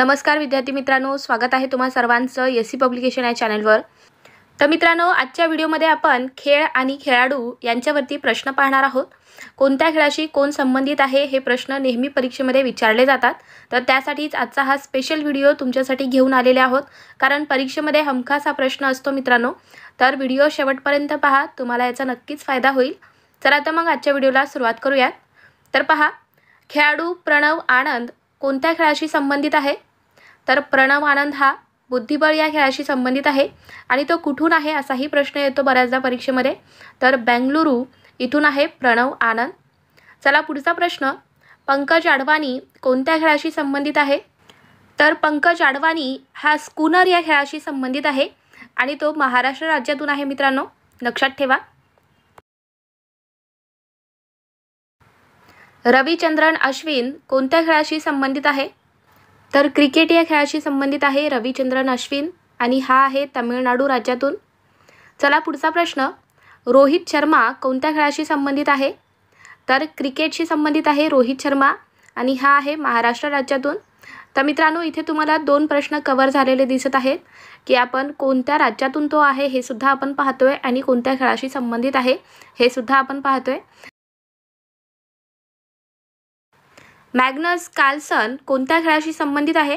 नमस्कार विद्यार्थी मित्रांनो स्वागत आहे तुम्हा सर्वांचं एस सी पब्लिकेशन या चॅनलवर तर मित्रांनो आजच्या व्हिडिओमध्ये आपण खेळ आणि खेळाडू यांच्यावरती प्रश्न पाहणार आहोत कोणत्या खेळाशी कोण संबंधित आहे हे प्रश्न नेहमी परीक्षेमध्ये विचारले जातात तर त्यासाठीच आजचा हा स्पेशल व्हिडिओ तुमच्यासाठी घेऊन आलेले आहोत कारण परीक्षेमध्ये हमखास हा प्रश्न असतो मित्रांनो तर व्हिडिओ शेवटपर्यंत पहा तुम्हाला याचा नक्कीच फायदा होईल तर आता मग आजच्या व्हिडिओला सुरुवात करूयात तर पहा खेळाडू प्रणव आनंद कोणत्या खेळाशी संबंधित आहे तर प्रणव आनंद हा बुद्धिबळ या खेळाशी संबंधित आहे आणि तो कुठून आहे असाही प्रश्न येतो बऱ्याचदा परीक्षेमध्ये तर बेंगलुरू इथून आहे प्रणव आनंद चला पुढचा प्रश्न पंकज आडवाणी कोणत्या खेळाशी संबंधित आहे तर पंकज आडवाणी हा स्कूनर या खेळाशी संबंधित आहे आणि तो महाराष्ट्र राज्यातून आहे मित्रांनो लक्षात ठेवा रविचंद्रन अश्विन कोणत्या खेळाशी संबंधित आहे तर क्रिकेट या खेळाशी संबंधित आहे रविचंद्रन अश्विन आणि हा आहे तामिळनाडू राज्यातून चला पुढचा प्रश्न रोहित शर्मा कोणत्या खेळाशी संबंधित आहे तर क्रिकेटशी संबंधित आहे रोहित शर्मा आणि हा आहे महाराष्ट्र राज्यातून तर मित्रांनो इथे तुम्हाला दोन प्रश्न कवर झालेले दिसत आहेत की आपण कोणत्या राज्यातून तो आहे हे सुद्धा आपण पाहतोय आणि कोणत्या खेळाशी संबंधित आहे हे सुद्धा आपण पाहतोय मॅग्नस कार्लसन कोणत्या खेळाशी संबंधित आहे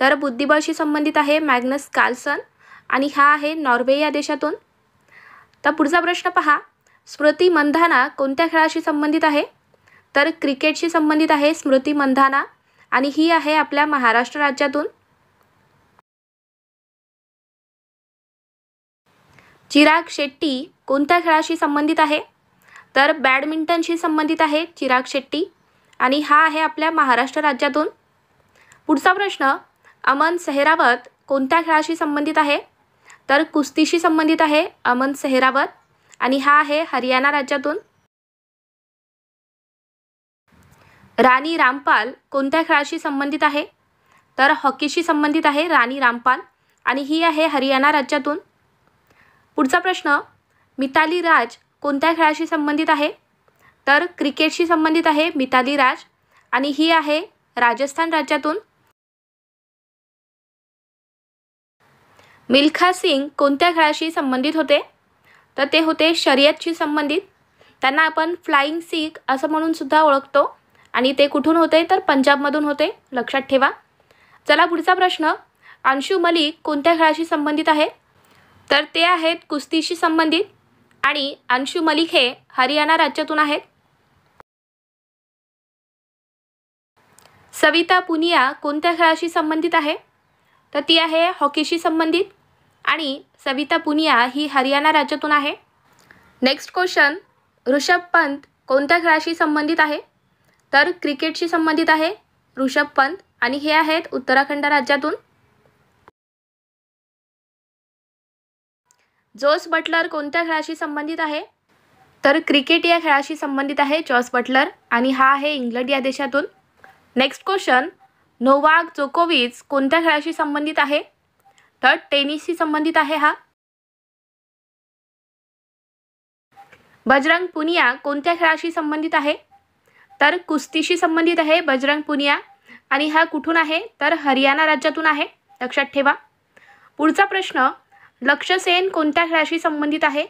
तर बुद्धिबळशी संबंधित आहे मॅग्नस कार्लसन आणि हा आहे नॉर्वे या देशातून तर पुढचा प्रश्न पहा स्मृती मंधाना कोणत्या खेळाशी संबंधित आहे तर क्रिकेटशी संबंधित आहे स्मृती मंधाना आणि ही आहे आपल्या महाराष्ट्र राज्यातून चिराग शेट्टी कोणत्या खेळाशी संबंधित आहे तर बॅडमिंटनशी संबंधित आहे चिराग शेट्टी आणि हा आहे आपल्या महाराष्ट्र राज्यातून पुढचा प्रश्न अमन सेहरावत कोणत्या खेळाशी संबंधित आहे तर कुस्तीशी संबंधित आहे अमन सेहरावत आणि हा आहे हरियाणा राज्यातून राणी रामपाल कोणत्या खेळाशी संबंधित आहे तर हॉकीशी संबंधित आहे राणी रामपाल आणि ही आहे हरियाणा राज्यातून पुढचा प्रश्न मिताली राज कोणत्या खेळाशी संबंधित आहे तर क्रिकेटशी संबंधित आहे मिताली राज आणि ही आहे राजस्थान राज्यातून मिल्खा सिंग कोणत्या खेळाशी संबंधित होते तर ते होते शर्यतशी संबंधित त्यांना आपण फ्लाईंग सिख असं म्हणून सुद्धा ओळखतो आणि ते कुठून होते तर पंजाबमधून होते लक्षात ठेवा चला पुढचा प्रश्न अंशू मलिक कोणत्या खेळाशी संबंधित आहे तर ते आहेत कुस्तीशी संबंधित आणि अंशू मलिक हे हरियाणा राज्यातून आहेत सविता पुनिया कोणत्या खेळाशी संबंधित आहे तर ती आहे हॉकीशी संबंधित आणि सविता पुनिया ही हरियाणा राज्यातून आहे नेक्स्ट क्वेश्चन ऋषभ पंत कोणत्या खेळाशी संबंधित आहे तर क्रिकेटशी संबंधित आहे ऋषभ पंत आणि हे आहेत उत्तराखंड राज्यातून जोस बटलर कोणत्या खेळाशी संबंधित आहे तर क्रिकेट या खेळाशी संबंधित आहे जॉस बटलर आणि हा आहे इंग्लंड या देशातून नेक्स्ट क्वेश्चन नोवाक जोकोविच कोणत्या खेळाशी संबंधित आहे तर टेनिसशी संबंधित आहे हा बजरंग पुनिया कोणत्या खेळाशी संबंधित आहे तर कुस्तीशी संबंधित आहे बजरंग पुनिया आणि हा कुठून आहे तर हरियाणा राज्यातून आहे लक्षात ठेवा पुढचा प्रश्न लक्षसेन कोणत्या खेळाशी संबंधित आहे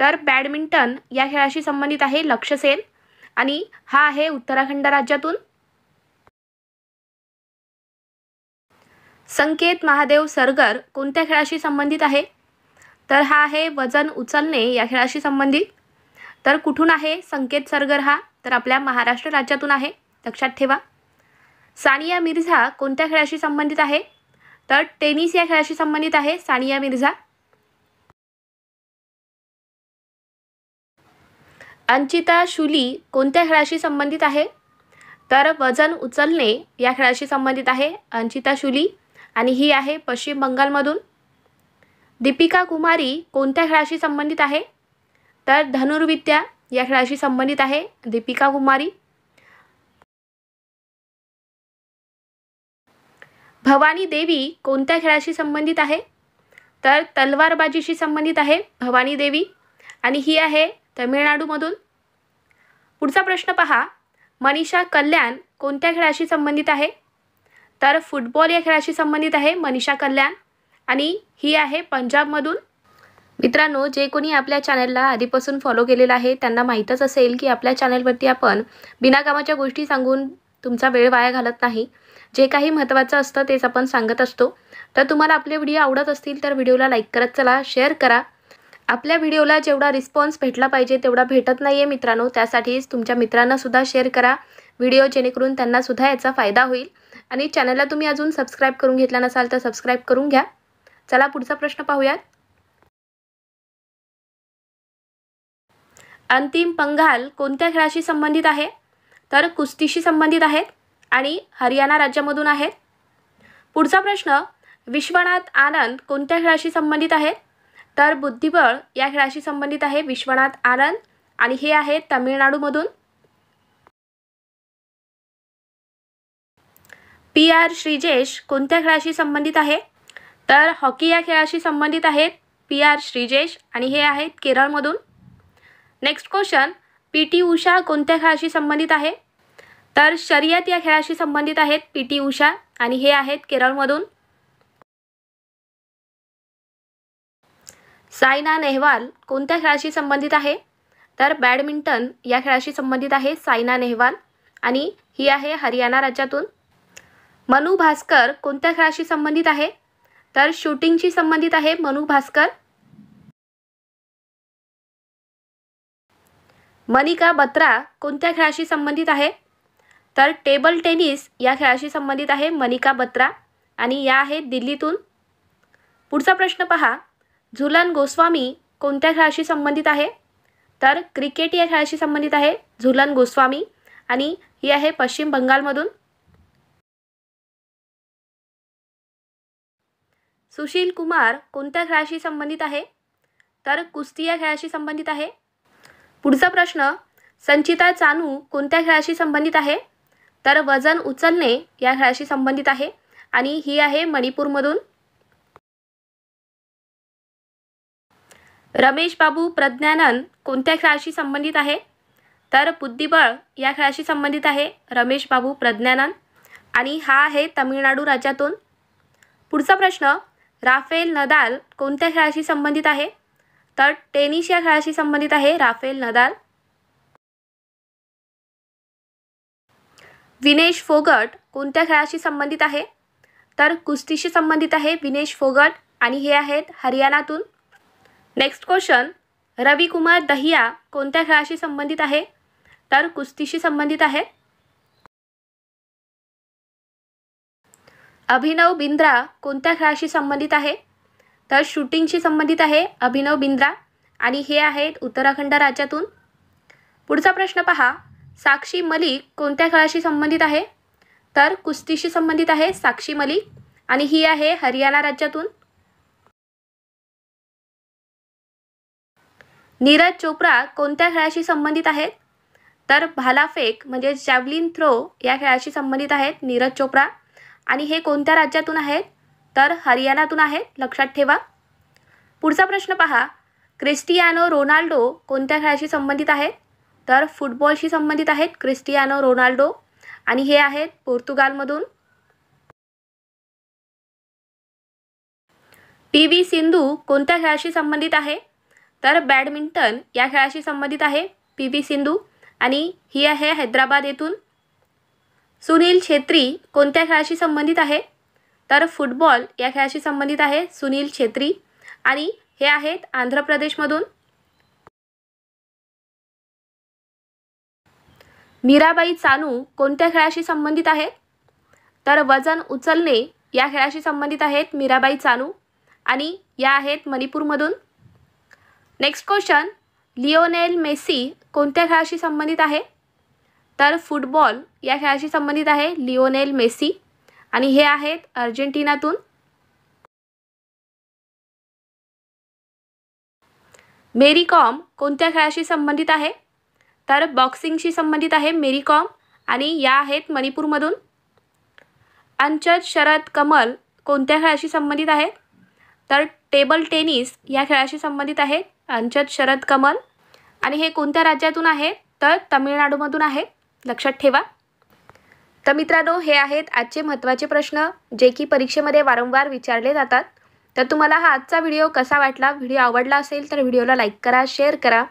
तर बॅडमिंटन या खेळाशी संबंधित आहे लक्षसेन आणि हा आहे उत्तराखंड राज्यातून संकेत महादेव सरगर कोणत्या खेळाशी संबंधित आहे तर हा आहे वजन उचलणे या खेळाशी संबंधित तर कुठून आहे संकेत सरगर हा तर आपल्या महाराष्ट्र राज्यातून आहे लक्षात ठेवा सानिया मिर्झा कोणत्या खेळाशी संबंधित आहे तर टेनिस या खेळाशी संबंधित आहे सानिया मिर्झा अंचिता शुली कोणत्या खेळाशी संबंधित आहे तर वजन उचलणे या खेळाशी संबंधित आहे अंचिता शुली आणि ही आहे पश्चिम बंगालमधून दीपिका कुमारी कोणत्या खेळाशी संबंधित आहे तर धनुर्विद्या या खेळाशी संबंधित आहे दीपिका कुमारी भवानी देवी कोणत्या खेळाशी संबंधित आहे तर तलवारबाजीशी संबंधित आहे भवानी देवी आणि ही आहे तमिळनाडूमधून पुढचा प्रश्न पहा मनीषा कल्याण कोणत्या खेळाशी संबंधित आहे तर फुटबॉल या खेळाशी संबंधित आहे मनीषा कल्याण आणि ही आहे पंजाबमधून मित्रांनो जे कोणी आपल्या चॅनलला आधीपासून फॉलो केलेलं आहे त्यांना माहीतच असेल की आपल्या चॅनलवरती आपण बिनाकामाच्या गोष्टी सांगून तुमचा वेळ वाया घालत नाही जे काही महत्त्वाचं असतं तेच आपण सांगत असतो तर तुम्हाला आपले व्हिडिओ आवडत असतील तर व्हिडिओला लाईक करत चला शेअर करा आपल्या व्हिडिओला जेवढा रिस्पॉन्स भेटला पाहिजे तेवढा भेटत नाही आहे मित्रांनो त्यासाठीच तुमच्या मित्रांनासुद्धा शेअर करा व्हिडिओ जेणेकरून त्यांनासुद्धा याचा फायदा होईल आणि चॅनलला तुम्ही अजून सबस्क्राईब करून घेतला नसाल तर सबस्क्राईब करून घ्या चला पुढचा प्रश्न पाहूयात अंतिम पंघाल कोणत्या खेळाशी संबंधित आहे तर कुस्तीशी संबंधित आहेत आणि हरियाणा राज्यामधून आहेत पुढचा प्रश्न विश्वनाथ आनंद कोणत्या खेळाशी संबंधित आहेत तर बुद्धिबळ या खेळाशी संबंधित आहे विश्वनाथ आनंद आणि हे आहे तमिळनाडूमधून पी आर श्रीजेश कोणत्या खेळाशी संबंधित आहे तर हॉकी या खेळाशी संबंधित आहेत पी आर श्रीजेश आणि हे आहेत केरळमधून next question P T Usha कोणत्या खेळाशी संबंधित आहे तर शर्यत या खेळाशी संबंधित आहेत पी टी उषा आणि हे आहेत केरळमधून सायना नेहवाल कोणत्या खेळाशी संबंधित आहे तर बॅडमिंटन या खेळाशी संबंधित आहे सायना नेहवाल आणि ही आहे हरियाणा राज्यातून मनू भास्कर कोणत्या खेळाशी संबंधित आहे तर शूटिंगशी संबंधित आहे मनू भास्कर मनिका बत्रा कोणत्या खेळाशी संबंधित आहे तर टेबल टेनिस या खेळाशी संबंधित आहे मनिका बत्रा आणि या आहे दिल्लीतून पुढचा प्रश्न पहा झुलन गोस्वामी कोणत्या खेळाशी संबंधित आहे तर क्रिकेट या खेळाशी संबंधित आहे झुलन गोस्वामी आणि ही आहे पश्चिम बंगालमधून सुशील कुमार कोणत्या खेळाशी संबंधित आहे तर कुस्ती या खेळाशी संबंधित आहे पुढचा प्रश्न संचिता चानू कोणत्या खेळाशी संबंधित आहे तर वजन उचलणे या खेळाशी संबंधित आहे आणि ही आहे मणिपूरमधून रमेश बाबू प्रज्ञानन कोणत्या खेळाशी संबंधित आहे तर बुद्धिबळ या खेळाशी संबंधित आहे रमेश बाबू प्रज्ञानन आणि हा आहे तमिळनाडू राज्यातून पुढचा प्रश्न राफेल नदाल कोणत्या खेळाशी संबंधित आहे तर टेनिस या खेळाशी संबंधित आहे राफेल नदाल विनेश फोगट कोणत्या खेळाशी संबंधित आहे तर कुस्तीशी संबंधित आहे विनेश फोगट आणि हे आहेत हरियाणातून नेक्स्ट क्वेश्चन रवी कुमार दहिया कोणत्या खेळाशी संबंधित आहे तर कुस्तीशी संबंधित आहे अभिनव बिंद्रा कोणत्या खेळाशी संबंधित आहे तर शूटिंगशी संबंधित आहे अभिनव बिंद्रा आणि हे आहेत उत्तराखंड राज्यातून पुढचा प्रश्न पहा साक्षी मलिक कोणत्या खेळाशी संबंधित आहे तर कुस्तीशी संबंधित आहे साक्षी मलिक आणि ही आहे हरियाणा राज्यातून नीरज चोप्रा कोणत्या खेळाशी संबंधित आहेत तर भालाफेक म्हणजे जॅवलिन थ्रो या खेळाशी संबंधित आहेत नीरज चोप्रा आणि हे कोणत्या राज्यातून आहेत तर हरियाणातून आहेत लक्षात ठेवा पुढचा प्रश्न पहा क्रिस्टियानो रोनाल्डो कोणत्या खेळाशी संबंधित आहेत तर फुटबॉलशी संबंधित आहेत क्रिस्टियानो रोनाल्डो आणि हे आहेत पोर्तुगालमधून पी व्ही सिंधू कोणत्या खेळाशी संबंधित आहे तर बॅडमिंटन या खेळाशी संबंधित आहे पी व्ही सिंधू आणि ही आहे हैदराबाद येथून सुनील छेत्री कोणत्या खेळाशी संबंधित आहे तर फुटबॉल या खेळाशी संबंधित आहे सुनील छेत्री आणि हे आहेत आंध्र प्रदेशमधून मीराबाई चानू कोणत्या खेळाशी संबंधित आहे तर वजन उचलणे या खेळाशी संबंधित आहेत मीराबाई चानू आणि या आहेत मणिपूरमधून नेक्स्ट क्वेश्चन लिओनेल मेसी कोणत्या खेळाशी संबंधित आहे तर फुटबॉल या खेळाशी संबंधित आहे लिओनेल मेसी आणि हे आहेत अर्जेंटिनातून मेरी कॉम कोणत्या खेळाशी संबंधित आहे तर बॉक्सिंगशी संबंधित आहे मेरी कॉम आणि या आहेत मणिपूरमधून अंचद शरद कमल कोणत्या खेळाशी संबंधित आहेत तर टेबल टेनिस या खेळाशी संबंधित आहेत अंचद शरद कमल आणि हे कोणत्या राज्यातून आहेत तर तमिळनाडूमधून आहे लक्षात ठेवा तर मित्रांनो हे आहेत आजचे महत्त्वाचे प्रश्न जे की परीक्षेमध्ये वारंवार विचारले जातात तर तुम्हाला हा आजचा व्हिडिओ कसा वाटला व्हिडिओ आवडला असेल तर व्हिडिओला लाईक करा शेअर करा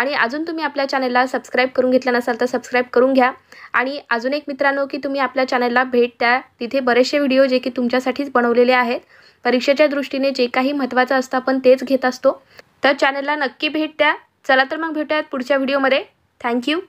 आणि अजून तुम्ही आपल्या चॅनलला सबस्क्राईब करून घेतलं नसाल तर सबस्क्राईब करून घ्या आणि अजून एक मित्रांनो की तुम्ही आपल्या चॅनलला भेट द्या तिथे बरेचसे व्हिडिओ जे की तुमच्यासाठीच बनवलेले आहेत परीक्षेच्या दृष्टीने जे काही महत्त्वाचं असतं आपण तेच घेत असतो तर चॅनलला नक्की भेट द्या चला तर मग भेटूयात पुढच्या व्हिडिओमध्ये थँक्यू